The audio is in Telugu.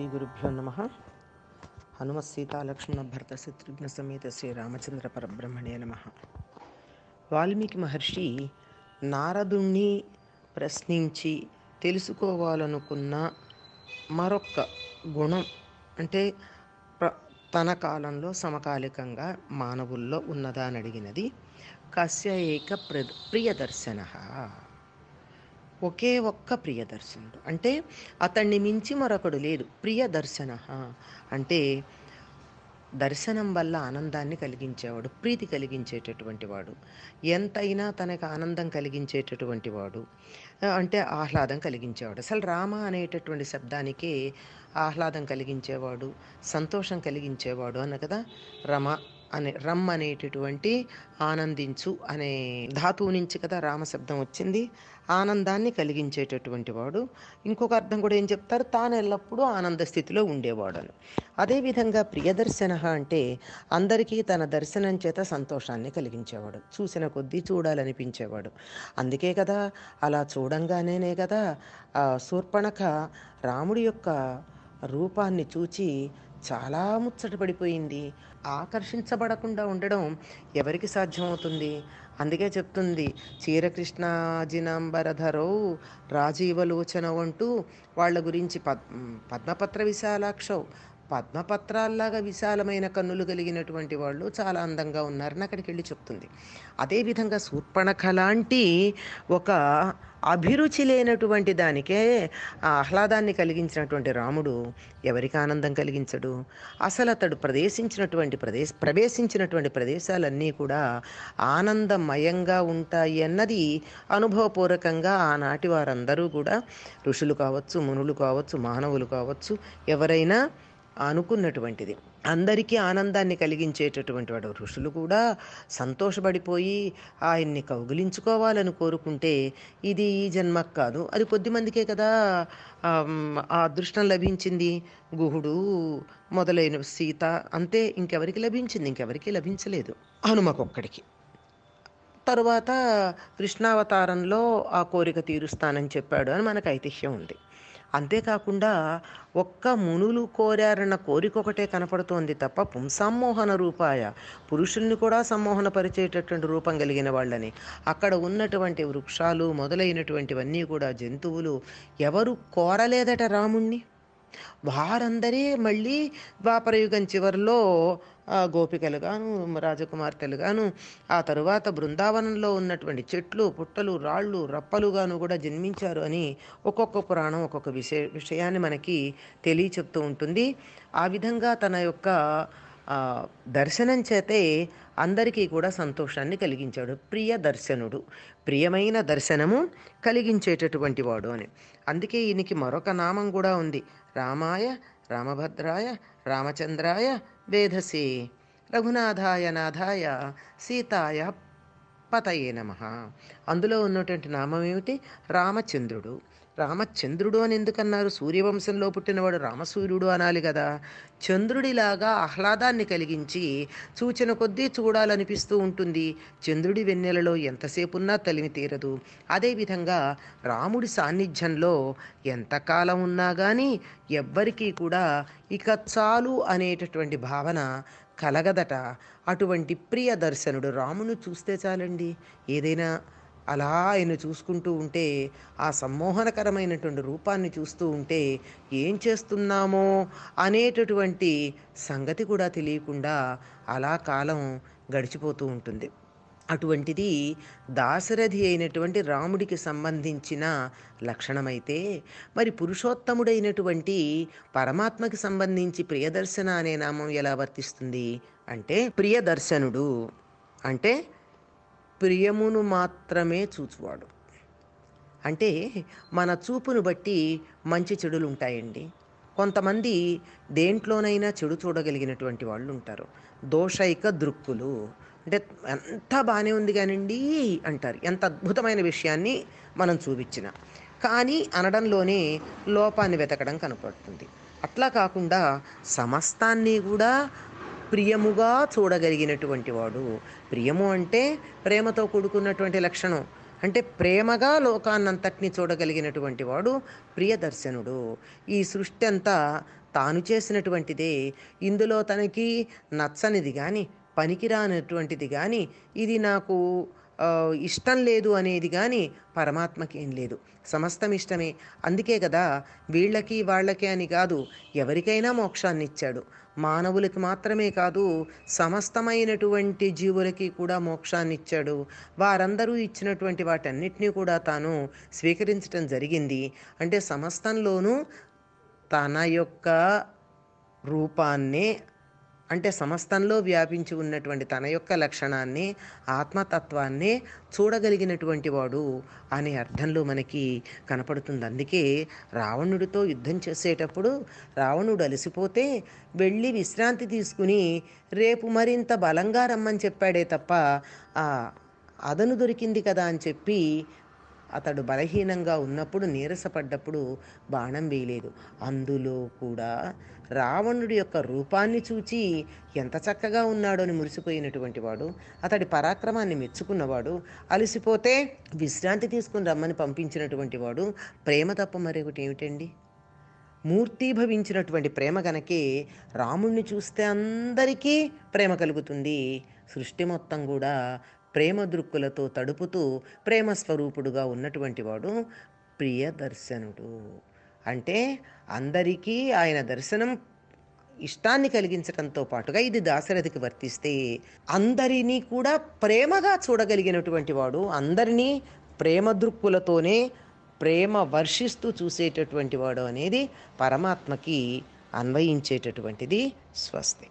శ్రీ గురుభ్యో నమ హనుమ సీతాలక్ష్మణ భర్త శత్రుఘ్న సమేత శ్రీ రామచంద్ర పరబ్రహ్మణే నమ వాల్మీకి మహర్షి నారదుణ్ణి ప్రశ్నించి తెలుసుకోవాలనుకున్న మరొక్క గుణం అంటే తన కాలంలో సమకాలికంగా మానవుల్లో ఉన్నదా అని అడిగినది ప్ర ప్రియదర్శన ఒకే ఒక్క ప్రియదర్శనుడు అంటే అతన్ని మించి మరొకడు లేడు ప్రియదర్శన అంటే దర్శనం వల్ల ఆనందాన్ని కలిగించేవాడు ప్రీతి కలిగించేటటువంటి వాడు ఎంతైనా తనకు ఆనందం కలిగించేటటువంటి వాడు అంటే ఆహ్లాదం కలిగించేవాడు అసలు రామ అనేటటువంటి శబ్దానికే ఆహ్లాదం కలిగించేవాడు సంతోషం కలిగించేవాడు అన్న కదా రమ అనే రమ్ అనేటటువంటి ఆనందించు అనే ధాతువు నుంచి కదా రామశబ్దం వచ్చింది ఆనందాన్ని కలిగించేటటువంటి వాడు ఇంకొక అర్థం కూడా ఏం చెప్తారు తాను ఎల్లప్పుడూ ఆనంద స్థితిలో అని అదేవిధంగా ప్రియదర్శన అంటే అందరికీ తన దర్శనం చేత సంతోషాన్ని కలిగించేవాడు చూసిన కొద్దీ చూడాలనిపించేవాడు అందుకే కదా అలా చూడంగానే కదా శూర్పణఖ రాముడి యొక్క రూపాన్ని చూచి చాలా ముచ్చట పడిపోయింది ఆకర్షించబడకుండా ఉండడం ఎవరికి సాధ్యమవుతుంది అందుకే చెప్తుంది చీరకృష్ణాజినాంబరధరో రాజీవలోచన అంటూ వాళ్ళ గురించి పద్ పద్మపత్ర విశాలాక్షవు పద్మపత్రాల్లాగా విశాలమైన కన్నులు కలిగినటువంటి వాళ్ళు చాలా అందంగా ఉన్నారని అక్కడికి వెళ్ళి చెప్తుంది అదేవిధంగా శూర్పణఖ లాంటి ఒక అభిరుచి లేనటువంటి దానికే ఆ ఆహ్లాదాన్ని కలిగించినటువంటి రాముడు ఎవరికి ఆనందం కలిగించడు అసలు అతడు ప్రదేశించినటువంటి ప్రదేశ ప్రవేశించినటువంటి ప్రదేశాలన్నీ కూడా ఆనందమయంగా ఉంటాయి అన్నది అనుభవపూర్వకంగా ఆనాటి వారందరూ కూడా ఋషులు కావచ్చు మునులు కావచ్చు మానవులు కావచ్చు ఎవరైనా అనుకున్నటువంటిది అందరికీ ఆనందాన్ని కలిగించేటటువంటి వాడు ఋషులు కూడా సంతోషపడిపోయి ఆయన్ని కౌగిలించుకోవాలని కోరుకుంటే ఇది ఈ జన్మకు కాదు అది కొద్దిమందికే కదా ఆ అదృష్టం లభించింది గుహుడు మొదలైన సీత అంతే ఇంకెవరికి లభించింది ఇంకెవరికి లభించలేదు హనుమకొక్కడికి తరువాత కృష్ణావతారంలో ఆ కోరిక తీరుస్తానని చెప్పాడు అని మనకు ఐతిహ్యం ఉంది అంతేకాకుండా ఒక్క మునులు కోరారన్న కోరిక ఒకటే కనపడుతోంది తప్ప పుంసమ్మోహన రూపాయ పురుషుల్ని కూడా పరిచేటటువంటి రూపం కలిగిన వాళ్ళని అక్కడ ఉన్నటువంటి వృక్షాలు మొదలైనటువంటివన్నీ కూడా జంతువులు ఎవరు కోరలేదట రాముణ్ణి వారందరే మళ్ళీ ద్వాపరయుగం చివరిలో గోపికలుగాను రాజకుమార్తెలుగాను ఆ తరువాత బృందావనంలో ఉన్నటువంటి చెట్లు పుట్టలు రాళ్ళు రప్పలుగాను కూడా జన్మించారు అని ఒక్కొక్క పురాణం ఒక్కొక్క విషయ విషయాన్ని మనకి తెలియచెప్తూ ఉంటుంది ఆ విధంగా తన యొక్క దర్శనం చేతే అందరికీ కూడా సంతోషాన్ని కలిగించాడు ప్రియ దర్శనుడు ప్రియమైన దర్శనము కలిగించేటటువంటి వాడు అని అందుకే ఈయనకి మరొక నామం కూడా ఉంది రామాయ रामभद्राय रामचंद्राय वेधसे रघुनाथाय नाथाय सीताय పతయే నమ అందులో ఉన్నటువంటి నామం ఏమిటి రామచంద్రుడు రామచంద్రుడు అని ఎందుకన్నారు సూర్యవంశంలో పుట్టినవాడు రామసూర్యుడు అనాలి కదా చంద్రుడిలాగా ఆహ్లాదాన్ని కలిగించి సూచన కొద్దీ చూడాలనిపిస్తూ ఉంటుంది చంద్రుడి వెన్నెలలో ఎంతసేపు ఉన్నా తలిమి తీరదు అదేవిధంగా రాముడి సాన్నిధ్యంలో ఎంతకాలం ఉన్నా కానీ ఎవ్వరికీ కూడా ఇక చాలు అనేటటువంటి భావన కలగదట అటువంటి ప్రియ దర్శనుడు రామును చూస్తే చాలండి ఏదైనా అలా ఆయన చూసుకుంటూ ఉంటే ఆ సమ్మోహనకరమైనటువంటి రూపాన్ని చూస్తూ ఉంటే ఏం చేస్తున్నామో అనేటటువంటి సంగతి కూడా తెలియకుండా అలా కాలం గడిచిపోతూ ఉంటుంది అటువంటిది దాశరథి అయినటువంటి రాముడికి సంబంధించిన లక్షణమైతే మరి పురుషోత్తముడైనటువంటి పరమాత్మకి సంబంధించి ప్రియదర్శన అనే నామం ఎలా వర్తిస్తుంది అంటే ప్రియదర్శనుడు అంటే ప్రియమును మాత్రమే చూచువాడు అంటే మన చూపును బట్టి మంచి చెడులు ఉంటాయండి కొంతమంది దేంట్లోనైనా చెడు చూడగలిగినటువంటి వాళ్ళు ఉంటారు దోషైక దృక్కులు అంటే ఎంత బాగానే ఉంది కానివ్వండి అంటారు ఎంత అద్భుతమైన విషయాన్ని మనం చూపించిన కానీ అనడంలోనే లోపాన్ని వెతకడం కనపడుతుంది అట్లా కాకుండా సమస్తాన్ని కూడా ప్రియముగా చూడగలిగినటువంటి వాడు ప్రియము అంటే ప్రేమతో కూడుకున్నటువంటి లక్షణం అంటే ప్రేమగా లోకాన్నంతటినీ చూడగలిగినటువంటి వాడు ప్రియదర్శనుడు ఈ సృష్టి అంతా తాను చేసినటువంటిదే ఇందులో తనకి నచ్చనిది కానీ పనికిరానటువంటిది కానీ ఇది నాకు ఇష్టం లేదు అనేది కానీ పరమాత్మకి ఏం లేదు సమస్తం ఇష్టమే అందుకే కదా వీళ్ళకి వాళ్ళకి అని కాదు ఎవరికైనా మోక్షాన్ని ఇచ్చాడు మానవులకి మాత్రమే కాదు సమస్తమైనటువంటి జీవులకి కూడా మోక్షాన్ని ఇచ్చాడు వారందరూ ఇచ్చినటువంటి వాటన్నిటినీ కూడా తాను స్వీకరించడం జరిగింది అంటే సమస్తంలోనూ తన యొక్క రూపాన్నే అంటే సమస్తంలో వ్యాపించి ఉన్నటువంటి తన యొక్క లక్షణాన్ని ఆత్మతత్వాన్ని చూడగలిగినటువంటి వాడు అనే అర్థంలో మనకి కనపడుతుంది అందుకే రావణుడితో యుద్ధం చేసేటప్పుడు రావణుడు అలసిపోతే వెళ్ళి విశ్రాంతి తీసుకుని రేపు మరింత బలంగా రమ్మని చెప్పాడే తప్ప అదను దొరికింది కదా అని చెప్పి అతడు బలహీనంగా ఉన్నప్పుడు నీరసపడ్డప్పుడు బాణం వేయలేదు అందులో కూడా రావణుడి యొక్క రూపాన్ని చూచి ఎంత చక్కగా ఉన్నాడో అని మురిసిపోయినటువంటి వాడు అతడి పరాక్రమాన్ని మెచ్చుకున్నవాడు అలసిపోతే విశ్రాంతి తీసుకుని రమ్మని పంపించినటువంటి వాడు ప్రేమ తప్ప మరొకటి ఏమిటండి మూర్తీభవించినటువంటి ప్రేమ గనకి రాముణ్ణి చూస్తే అందరికీ ప్రేమ కలుగుతుంది సృష్టి మొత్తం కూడా ప్రేమ దృక్కులతో తడుపుతూ ప్రేమ స్వరూపుడుగా ఉన్నటువంటి వాడు ప్రియదర్శనుడు అంటే అందరికీ ఆయన దర్శనం ఇష్టాన్ని కలిగించడంతో పాటుగా ఇది దాశరథికి వర్తిస్తే అందరినీ కూడా ప్రేమగా చూడగలిగినటువంటి వాడు అందరినీ ప్రేమ దృక్కులతోనే ప్రేమ వర్షిస్తూ చూసేటటువంటి వాడు అనేది పరమాత్మకి అన్వయించేటటువంటిది స్వస్తి